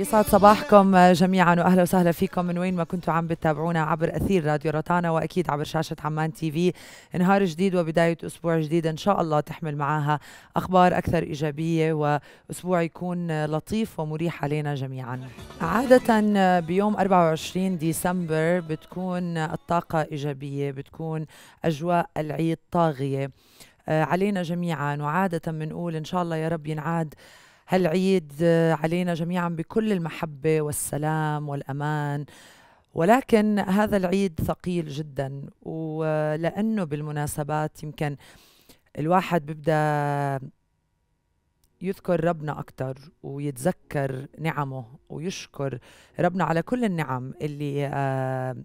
يسعد صباحكم جميعا واهلا وسهلا فيكم من وين ما كنتوا عم بتتابعونا عبر اثير راديو روتانا واكيد عبر شاشه عمان تي في نهار جديد وبدايه اسبوع جديد ان شاء الله تحمل معاها اخبار اكثر ايجابيه واسبوع يكون لطيف ومريح علينا جميعا. عاده بيوم 24 ديسمبر بتكون الطاقه ايجابيه، بتكون اجواء العيد طاغيه آه، علينا جميعا وعاده بنقول ان شاء الله يا رب ينعاد هالعيد آه، علينا جميعا بكل المحبة والسلام والأمان ولكن هذا العيد ثقيل جدا ولأنه بالمناسبات يمكن الواحد بيبدأ يذكر ربنا أكثر ويتذكر نعمه ويشكر ربنا على كل النعم اللي آه،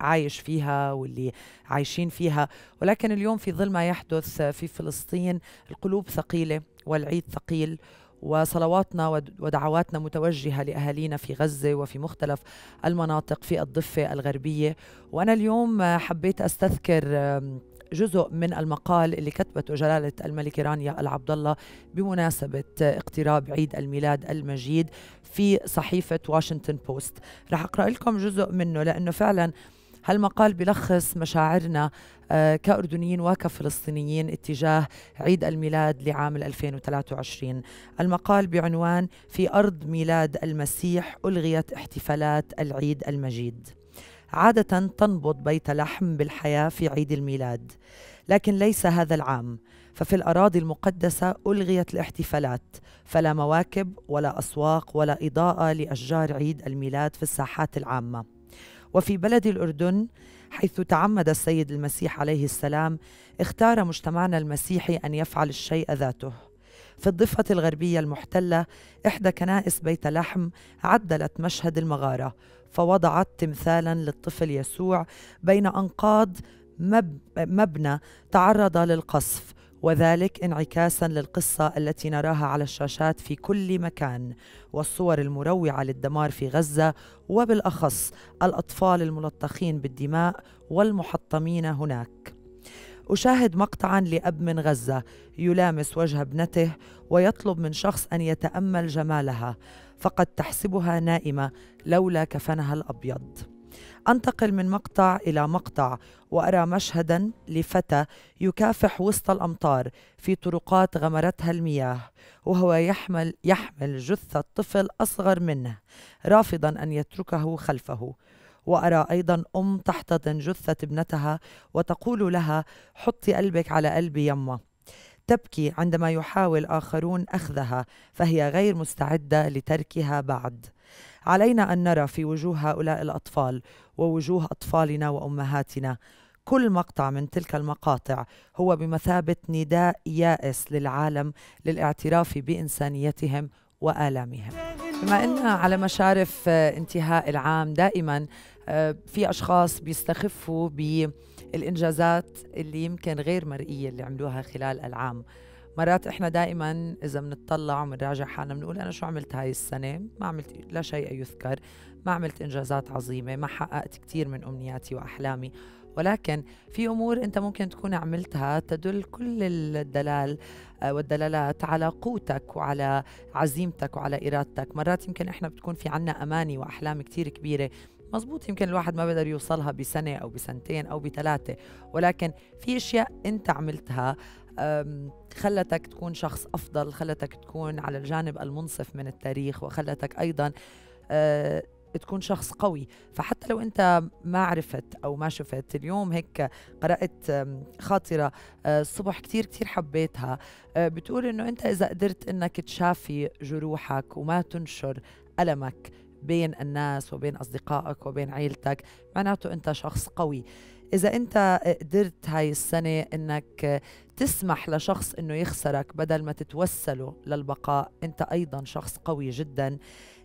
عايش فيها واللي عايشين فيها ولكن اليوم في ظل ما يحدث في فلسطين القلوب ثقيلة والعيد ثقيل وصلواتنا ودعواتنا متوجهه لاهالينا في غزه وفي مختلف المناطق في الضفه الغربيه وانا اليوم حبيت استذكر جزء من المقال اللي كتبته جلالة الملكة رانيا العبد الله بمناسبة اقتراب عيد الميلاد المجيد في صحيفة واشنطن بوست رح أقرأ لكم جزء منه لأنه فعلا هالمقال بلخص مشاعرنا آه، كأردنيين وكفلسطينيين اتجاه عيد الميلاد لعام 2023 المقال بعنوان في أرض ميلاد المسيح ألغيت احتفالات العيد المجيد عادة تنبض بيت لحم بالحياة في عيد الميلاد لكن ليس هذا العام ففي الأراضي المقدسة ألغيت الاحتفالات فلا مواكب ولا أسواق ولا إضاءة لأشجار عيد الميلاد في الساحات العامة وفي بلد الأردن حيث تعمد السيد المسيح عليه السلام اختار مجتمعنا المسيحي أن يفعل الشيء ذاته في الضفة الغربية المحتلة إحدى كنائس بيت لحم عدلت مشهد المغارة فوضعت تمثالا للطفل يسوع بين أنقاض مبنى تعرض للقصف وذلك انعكاسا للقصه التي نراها على الشاشات في كل مكان والصور المروعه للدمار في غزه وبالاخص الاطفال الملطخين بالدماء والمحطمين هناك أشاهد مقطعا لأب من غزة يلامس وجه ابنته ويطلب من شخص أن يتأمل جمالها فقد تحسبها نائمة لولا كفنها الأبيض أنتقل من مقطع إلى مقطع وأرى مشهدا لفتى يكافح وسط الأمطار في طرقات غمرتها المياه وهو يحمل يحمل جثة طفل أصغر منه رافضا أن يتركه خلفه وأرى أيضا أم تحتضن جثة ابنتها وتقول لها حطي قلبك على قلبي يمه تبكي عندما يحاول آخرون أخذها فهي غير مستعدة لتركها بعد علينا ان نرى في وجوه هؤلاء الاطفال ووجوه اطفالنا وامهاتنا كل مقطع من تلك المقاطع هو بمثابه نداء يائس للعالم للاعتراف بانسانيتهم والامهم بما ان على مشارف آه، انتهاء العام دائما آه، في اشخاص بيستخفوا بالانجازات اللي يمكن غير مرئيه اللي عملوها خلال العام مرات احنا دائما اذا بنطلع وبنراجع حالنا بنقول انا شو عملت هاي السنه ما عملت لا شيء يذكر ما عملت انجازات عظيمه ما حققت كثير من امنياتي واحلامي ولكن في امور انت ممكن تكون عملتها تدل كل الدلال آه، والدلالات على قوتك وعلى عزيمتك وعلى ارادتك مرات يمكن احنا بتكون في عنا اماني واحلام كثير كبيره مزبوط يمكن الواحد ما بقدر يوصلها بسنة أو بسنتين أو بثلاثة ولكن في أشياء أنت عملتها خلتك تكون شخص افضل خلتك تكون على الجانب المنصف من التاريخ وخلتك ايضا آه، تكون شخص قوي فحتى لو انت ما عرفت او ما شفت اليوم هيك قرات خاطره الصبح آه، كثير كثير حبيتها آه، بتقول انه انت اذا قدرت انك تشافي جروحك وما تنشر المك بين الناس وبين اصدقائك وبين عيلتك معناته انت شخص قوي إذا أنت قدرت هاي السنة أنك تسمح لشخص أنه يخسرك بدل ما تتوسله للبقاء أنت أيضا شخص قوي جدا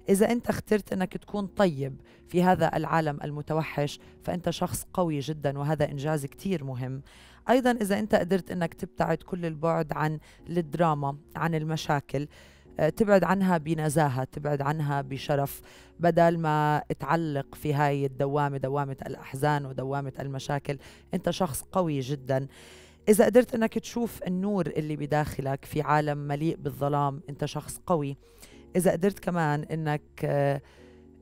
إذا أنت اخترت أنك تكون طيب في هذا العالم المتوحش فأنت شخص قوي جدا وهذا إنجاز كتير مهم أيضا إذا أنت قدرت أنك تبتعد كل البعد عن الدراما عن المشاكل آه، تبعد عنها بنزاهة تبعد عنها بشرف بدل ما تعلق في هاي الدوامة دوامة الأحزان ودوامة المشاكل أنت شخص قوي جدا إذا قدرت أنك تشوف النور اللي بداخلك في عالم مليء بالظلام أنت شخص قوي إذا قدرت كمان أنك آه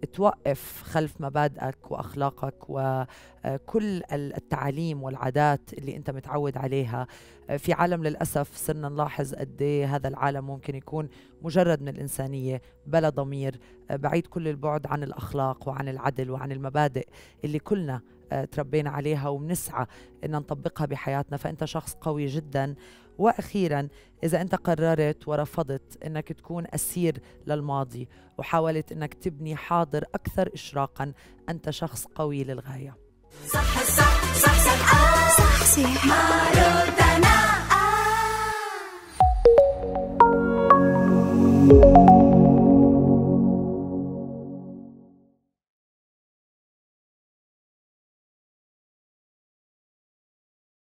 توقف خلف مبادئك واخلاقك وكل آه، التعاليم والعادات اللي انت متعود عليها آه، في عالم للاسف صرنا نلاحظ قد إيه هذا العالم ممكن يكون مجرد من الانسانيه بلا ضمير آه، بعيد كل البعد عن الاخلاق وعن العدل وعن المبادئ اللي كلنا تربينا عليها وبنسعى ان نطبقها بحياتنا فانت شخص قوي جدا واخيرا اذا انت قررت ورفضت انك تكون اسير للماضي وحاولت انك تبني حاضر اكثر اشراقا انت شخص قوي للغايه صح صح صح صح صح صح, صح, صح, صح, صح, صح, صح, صح, صح